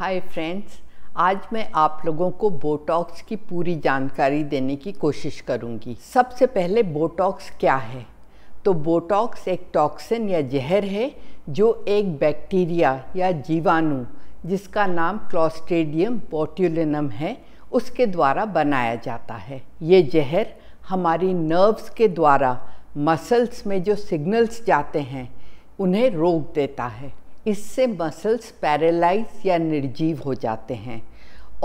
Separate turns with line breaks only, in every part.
Hi friends आज मैं आप लोगों को बोटॉक्स की पूरी जानकारी देने की कोशिश करूंगी। सबसे पहले बोटॉक्स क्या है तो बोटॉक्स एक टॉक्सिन या जहर है जो एक बैक्टीरिया या जीवाणु जिसका नाम क्लॉस्ट्रेडियम बोट्यूलिनम है उसके द्वारा बनाया जाता है ये जहर हमारी नर्व्स के द्वारा मसल्स में जो सिग्नल्स जाते हैं उन्हें रोक देता है इससे मसल्स पैरालाइज या निर्जीव हो जाते हैं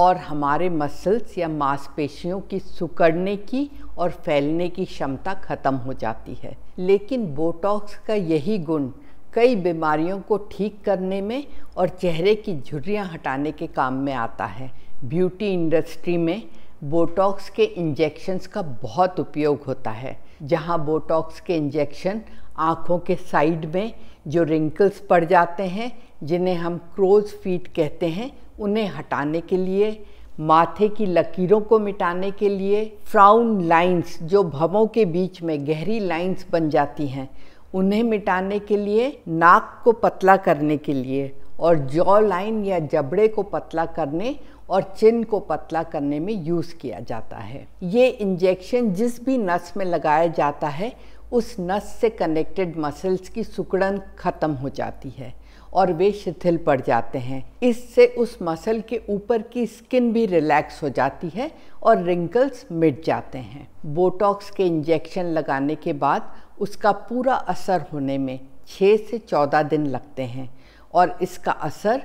और हमारे मसल्स या मांसपेशियों की सुकड़ने की और फैलने की क्षमता खत्म हो जाती है लेकिन बोटॉक्स का यही गुण कई बीमारियों को ठीक करने में और चेहरे की झुर्रियाँ हटाने के काम में आता है ब्यूटी इंडस्ट्री में बोटॉक्स के इंजेक्शन्स का बहुत उपयोग होता है जहाँ बोटॉक्स के इंजेक्शन आँखों के साइड में जो रिंकल्स पड़ जाते हैं जिन्हें हम क्रोज फीट कहते हैं उन्हें हटाने के लिए माथे की लकीरों को मिटाने के लिए फ्राउन लाइंस जो भवों के बीच में गहरी लाइंस बन जाती हैं उन्हें मिटाने के लिए नाक को पतला करने के लिए और जॉ लाइन या जबड़े को पतला करने और चिन को पतला करने में यूज़ किया जाता है ये इंजेक्शन जिस भी नस में लगाया जाता है उस नस से कनेक्टेड मसल्स की सुकड़न ख़त्म हो जाती है और वे शिथिल पड़ जाते हैं इससे उस मसल के ऊपर की स्किन भी रिलैक्स हो जाती है और रिंकल्स मिट जाते हैं बोटॉक्स के इंजेक्शन लगाने के बाद उसका पूरा असर होने में 6 से 14 दिन लगते हैं और इसका असर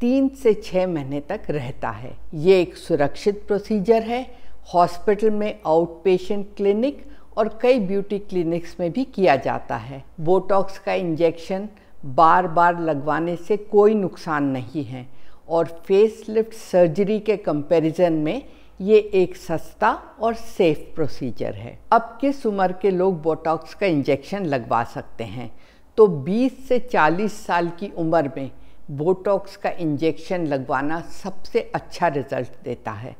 तीन से छः महीने तक रहता है ये एक सुरक्षित प्रोसीजर है हॉस्पिटल में आउट पेशेंट क्लिनिक और कई ब्यूटी क्लिनिक्स में भी किया जाता है बोटॉक्स का इंजेक्शन बार बार लगवाने से कोई नुकसान नहीं है और फेस लिफ्ट सर्जरी के कंपैरिजन में ये एक सस्ता और सेफ प्रोसीजर है अब किस उम्र के लोग बोटॉक्स का इंजेक्शन लगवा सकते हैं तो 20 से 40 साल की उम्र में बोटॉक्स का इंजेक्शन लगवाना सबसे अच्छा रिज़ल्ट देता है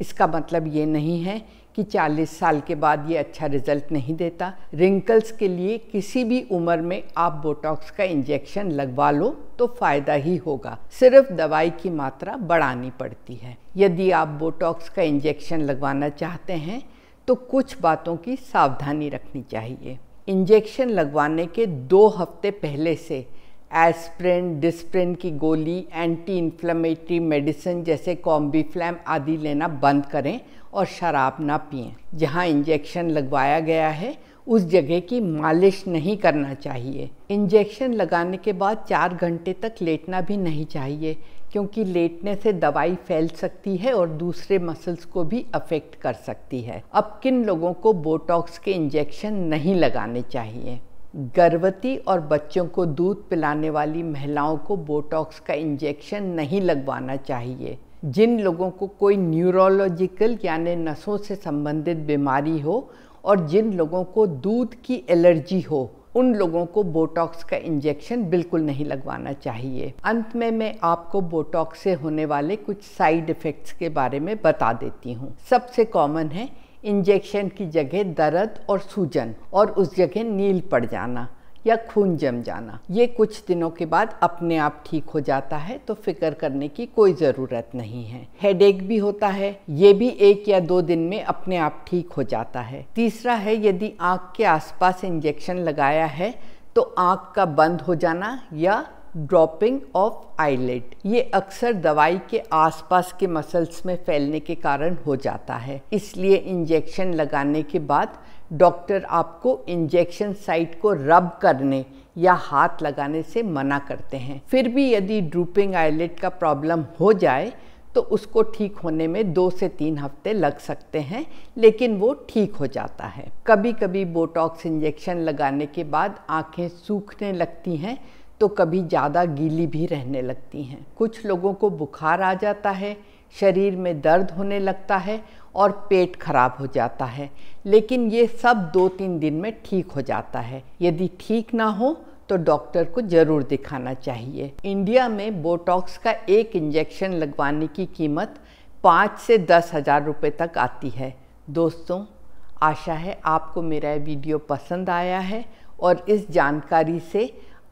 इसका मतलब ये नहीं है कि 40 साल के बाद ये अच्छा रिज़ल्ट नहीं देता रिंकल्स के लिए किसी भी उम्र में आप बोटॉक्स का इंजेक्शन लगवा लो तो फ़ायदा ही होगा सिर्फ दवाई की मात्रा बढ़ानी पड़ती है यदि आप बोटॉक्स का इंजेक्शन लगवाना चाहते हैं तो कुछ बातों की सावधानी रखनी चाहिए इंजेक्शन लगवाने के दो हफ्ते पहले से एस्प्रिन डिस्प्रिन की गोली एंटी इन्फ्लेमेटरी मेडिसिन जैसे कॉम्बीफ्लैम आदि लेना बंद करें और शराब ना पिएं जहां इंजेक्शन लगवाया गया है उस जगह की मालिश नहीं करना चाहिए इंजेक्शन लगाने के बाद चार घंटे तक लेटना भी नहीं चाहिए क्योंकि लेटने से दवाई फैल सकती है और दूसरे मसल्स को भी अफेक्ट कर सकती है अब किन लोगों को बोटॉक्स के इंजेक्शन नहीं लगाने चाहिए गर्भवती और बच्चों को दूध पिलाने वाली महिलाओं को बोटॉक्स का इंजेक्शन नहीं लगवाना चाहिए जिन लोगों को कोई न्यूरोलॉजिकल यानी नसों से संबंधित बीमारी हो और जिन लोगों को दूध की एलर्जी हो उन लोगों को बोटॉक्स का इंजेक्शन बिल्कुल नहीं लगवाना चाहिए अंत में मैं आपको बोटॉक्स से होने वाले कुछ साइड इफ़ेक्ट्स के बारे में बता देती हूँ सबसे कॉमन है इंजेक्शन की जगह दर्द और सूजन और उस जगह नील पड़ जाना या खून जम जाना ये कुछ दिनों के बाद अपने आप ठीक हो जाता है तो फिक्र करने की कोई ज़रूरत नहीं है हेडेक भी होता है ये भी एक या दो दिन में अपने आप ठीक हो जाता है तीसरा है यदि आँख के आसपास इंजेक्शन लगाया है तो आँख का बंद हो जाना या ड्रॉपिंग ऑफ आईलेट ये अक्सर दवाई के आसपास के मसल्स में फैलने के कारण हो जाता है इसलिए इंजेक्शन लगाने के बाद डॉक्टर आपको इंजेक्शन साइट को रब करने या हाथ लगाने से मना करते हैं फिर भी यदि ड्रूपिंग आईलेट का प्रॉब्लम हो जाए तो उसको ठीक होने में दो से तीन हफ्ते लग सकते हैं लेकिन वो ठीक हो जाता है कभी कभी बोटॉक्स इंजेक्शन लगाने के बाद आंखें सूखने लगती हैं तो कभी ज़्यादा गीली भी रहने लगती हैं कुछ लोगों को बुखार आ जाता है शरीर में दर्द होने लगता है और पेट खराब हो जाता है लेकिन ये सब दो तीन दिन में ठीक हो जाता है यदि ठीक ना हो तो डॉक्टर को ज़रूर दिखाना चाहिए इंडिया में बोटॉक्स का एक इंजेक्शन लगवाने की कीमत पाँच से दस हज़ार रुपये तक आती है दोस्तों आशा है आपको मेरा वीडियो पसंद आया है और इस जानकारी से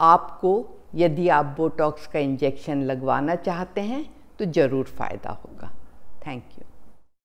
आपको यदि आप बोटॉक्स का इंजेक्शन लगवाना चाहते हैं तो ज़रूर फ़ायदा होगा थैंक यू